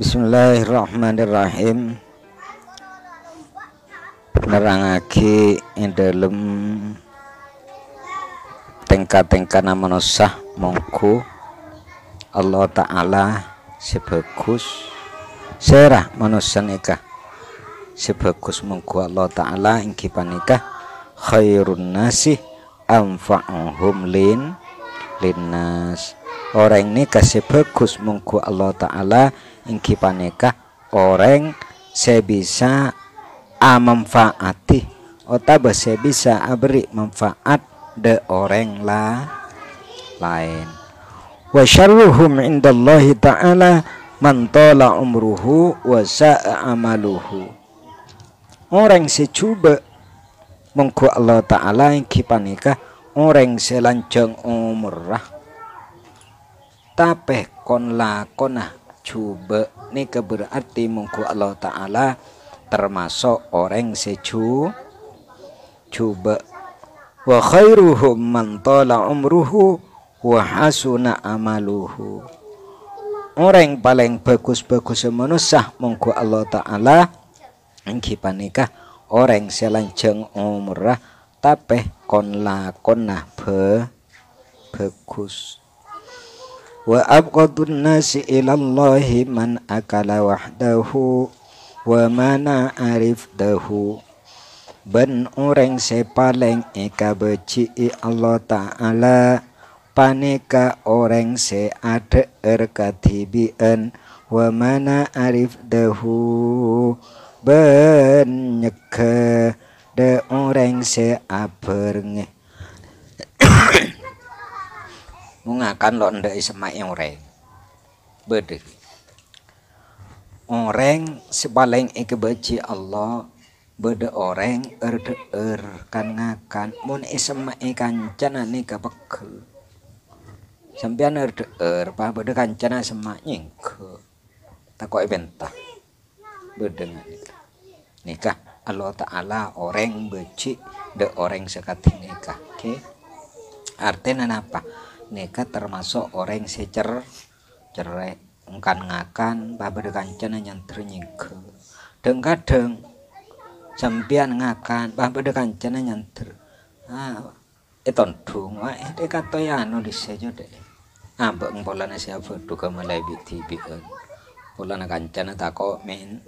Bismillahirrahmanirrahim nerangake ing dalem tengka-tengkana manusah mongko Allah taala sebagus serah manusia nikah sebagus mongko Allah taala ing panikah khairun nasi anfa'uhum lin linnas orang nikah sebagus mongko Allah taala ingki paneka orang sebisa amamfaati otabah sebisa abri manfaat de orang la lain wa syarruhum indallahi ta'ala man tola umruhu wa sa'a amaluhu orang secuba mengku Allah Ta'ala yang kipanikah orang selanceng umrah tapi kon lakonah cube ni keberarti mungku Allah Ta'ala termasuk orang secu cube wa khairuhum man tala umruhu wa hasuna amaluhu orang paling bagus-bagus manusia mungku Allah Ta'ala engki panika orang selanjang umrah tapi kon konah nah be bagus wa abqadun nasi Allahi man akala wahdahu wa mana arif dahu ben orang sepaleng eka beci Allah Ta'ala paneka orang se ada erkatibian wa mana arif dahu ben nyeke de orang se bungakan lo ndak semak yang orang bede orang sebaleng eke baci Allah bede orang erde er kan ngakan mun isma ikan cana ni kebekel sampean erde er pa bede kancana semak nyingke takoi bentah bedengan nikah nikah Allah Ta'ala orang beci de orang sekat nikah oke okay? artinya apa Neka termasuk orang secer cerai engkan ngakan babar kancana yang ternyingke deng kadeng sampian ngakan babar kancana yang ter ah eton dong wae eh, dekato ya anu disejo deh ah, ambek polana siapa duka malai biti bian polana kancana tako men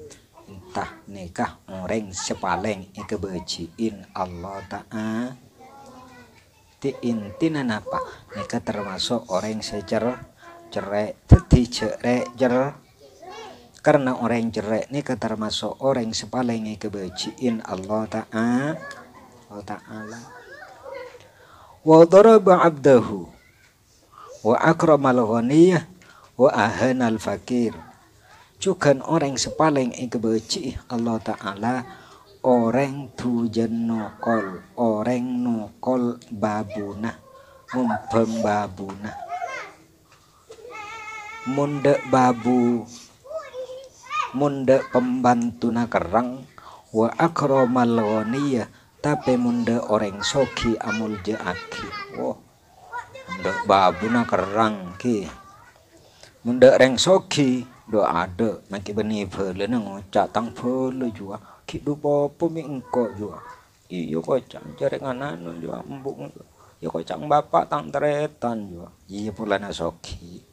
entah nikah orang sepaleng ike bejiin Allah ta'ala di intina napa mereka termasuk orang sejer jerek tadi jerek jer karena orang jerek ini termasuk orang sepaling kebenciin Allah Ta'ala Allah Ta'ala wa daraba abdahu wa akramal ghaniyah wa al fakir juga orang sepaling kebenci Allah Ta'ala Orang tujen nokol, orang nokol babuna, mumpem babuna. munde babu, pembantu pembantuna kerang, wa akromal ya tapi munde orang soki amul jaaki. Wow, babu babuna kerang ki. munde reng soki, do ada, maki beni pele nang catang pele jual gitu apa mi engko jua iyo kocang jarek nganan jua embung iyo ya kocang bapak tang teretan jua iya pula nasoki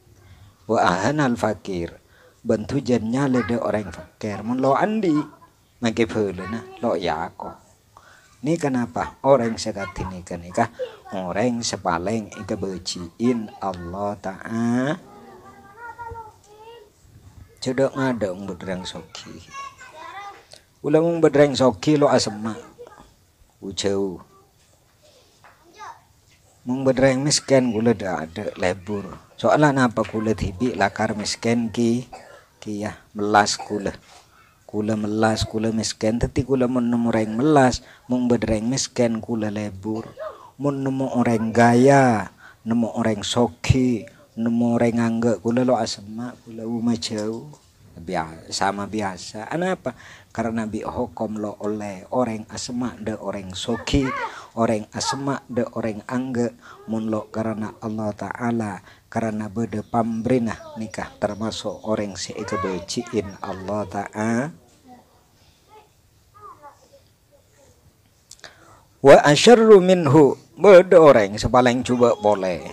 wa ahan al fakir bantu jennya lede orang fakir mun lo andi mangke na lo ya ko ini kenapa orang sekat ini kenikah orang sepaling ika beciin Allah Ta'ala cedok ngadong orang soki ulang bedreng soki lo asema uceu mong bedreng miskin gula dah ada lebur soalan apa gula tibi lakar miskin ki ki ya melas gula gula melas gula miskin tetapi gula menemu reng melas mong bedreng miskin gula lebur menemu orang gaya nemu orang soki nemu orang angga gula lo asema gula umah jauh biasa sama biasa kenapa karena bi hukum lo oleh orang asma de orang soki orang asma de orang angge mun lo karena Allah taala karena bede pamrinah nikah termasuk orang si itu beciin Allah taala wa asyarru minhu beda orang sepaling coba boleh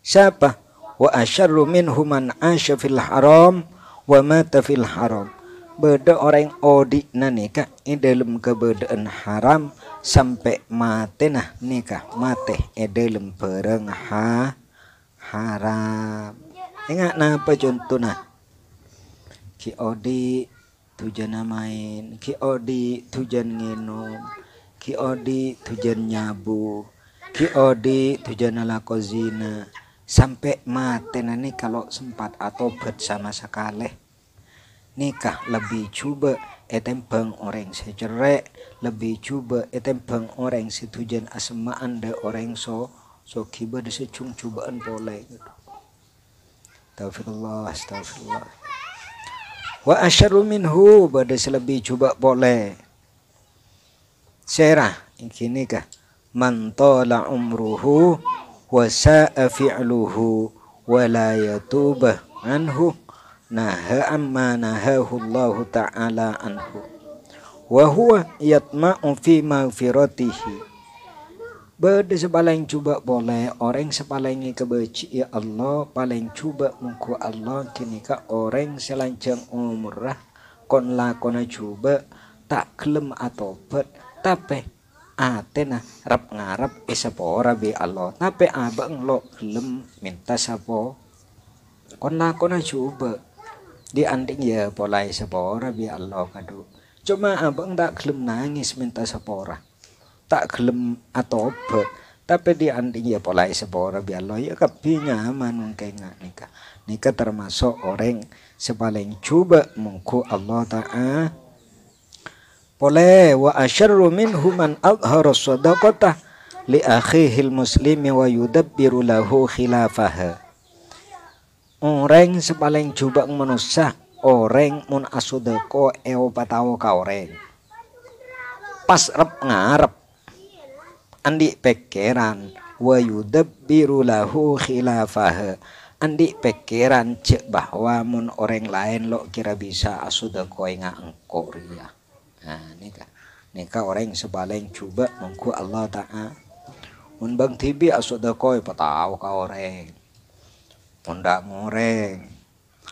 siapa wa asyarru minhu man asya fil haram wa mata fil haram beda orang yang na nikah di dalam kebedaan haram sampai mati nah nikah mati di dalam perang ha, haram ingat napa contohnya ki odi tujuan main ki odik tujuan nginum ki odik tujuan nyabu ki odi tujuan lakozina sampai matenane kalau sempat atau bersama sekali nikah lebih coba etempeng orang sejerek lebih coba etempeng orang setujuan asma anda orang so so kiba disecung cubaan boleh gitu. Astagfirullah, astagfirullah. Wa asyaru minhu pada selebih coba boleh. Serah, ini kah? Man umruhu wasa'a fi'luhu wa la yatuba anhu naha amma nahahu Allah ta'ala anhu wa huwa yatma'u fi maghfiratihi Bede sepaling cuba boleh orang sepalingi kebeci ya Allah paling cuba mungku Allah kini ka orang selanjang umrah kon lakona cuba tak kelem atau bet tapi Ate na rap ngarap eh, isa po rabi Allah na pe abang lo lem minta sa po kon na kon na chuba di anding ya polai sa po rabi Allah kadu cuma abang tak lem nangis minta sa pora tak lem atau be tapi di anding ya polai sa po rabi Allah ya kapinya manung kenga nikah nikah termasuk orang sebaling coba mengku Allah taala oleh wa asyarru minhum man adhara sadaqatah li akhihil muslimi wa yudabbiru lahu khilafaha. Orang sepaling jubak manusia orang mun asudeko eo patawa ka orang. Pas rep ngarep andi pekeran wa yudabbiru lahu khilafaha andi pekeran cek bahwa mun orang lain lo kira bisa asuda inga engkau engko nah neka nika orang sebaleng coba mengku Allah ta'a mun bang tibi asudah koi patau ka orang mo ngoreng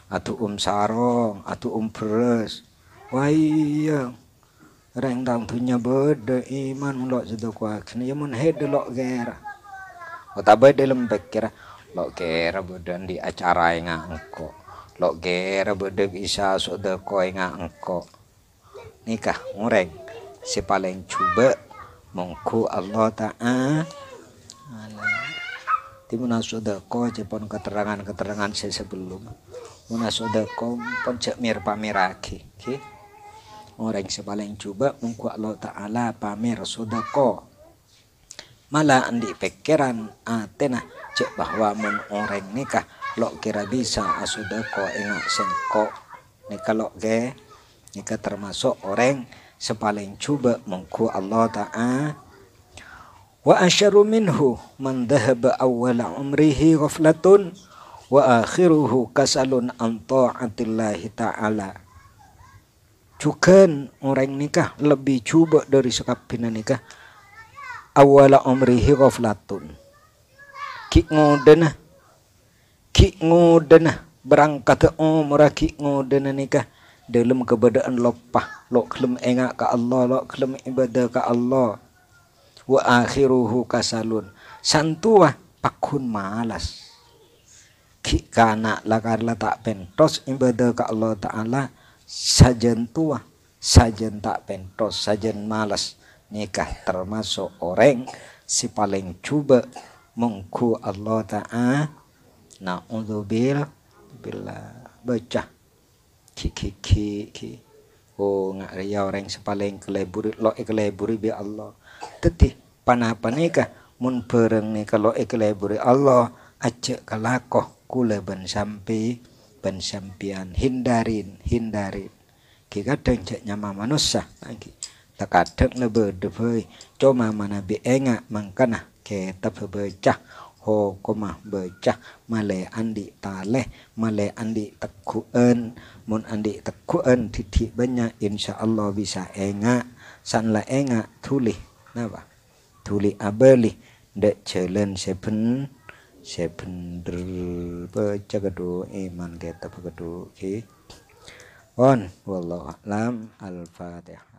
atu um sarong atu um peres Orang iya. reng dang punya bede iman mulok sedekah kini ya mun hede lok gera Kota bede lembek kira lo kera badan di acara yang engko lo gera bede bisa sudah koi engko nikah orang si paling coba mongku Allah ta'ala timuna ko jepon keterangan-keterangan si sebelum muna sodako pun cek mir pameraki oke orang si paling coba mongku Allah ta'ala pamer sodako malah andi pikiran atena cek bahwa mun orang nikah lo kira bisa asodako ingat sengkok nikah lo ke jika termasuk orang sepaling cuba mengku Allah Ta'ala wa asyaru minhu man dhahaba awwala umrihi ghaflatun wa akhiruhu kasalun an ta'atillahi ta'ala Cukan orang nikah lebih cuba dari bina nikah awala umrihi ghaflatun ki ngodena ki ngodena berangkat umrah ki ngodena nikah dalam keberadaan lopah lo klem engak ke Allah lo klem ibadah ke Allah wa akhiruhu kasalun santua pakun malas ki kana la tak pentos ibadah ke Allah taala sajen tua sajen tak pentos sajen malas nikah termasuk orang si paling coba mengku Allah taala naudzubillah bila baca Ki ki oh ngak ria orang sepaling keleburi lo keleburi bi Allah teti panapa nikah mun pereng ni kalau keleburi Allah aja kalakoh kula ben sampi ben sampian hindarin hindarin ki kadang cek nyama manusia lagi nah tak kadang lebe debei cuma mana bi enga mangkana kita bebecah ho koma becah male andi taleh male andi tekuen mun andi tekuen titi banyak insya Allah bisa enga sanla enga tulih napa tulih abeli dek jalan seben seben der becah kedu iman kita kedu ki on wallahu alam al fatihah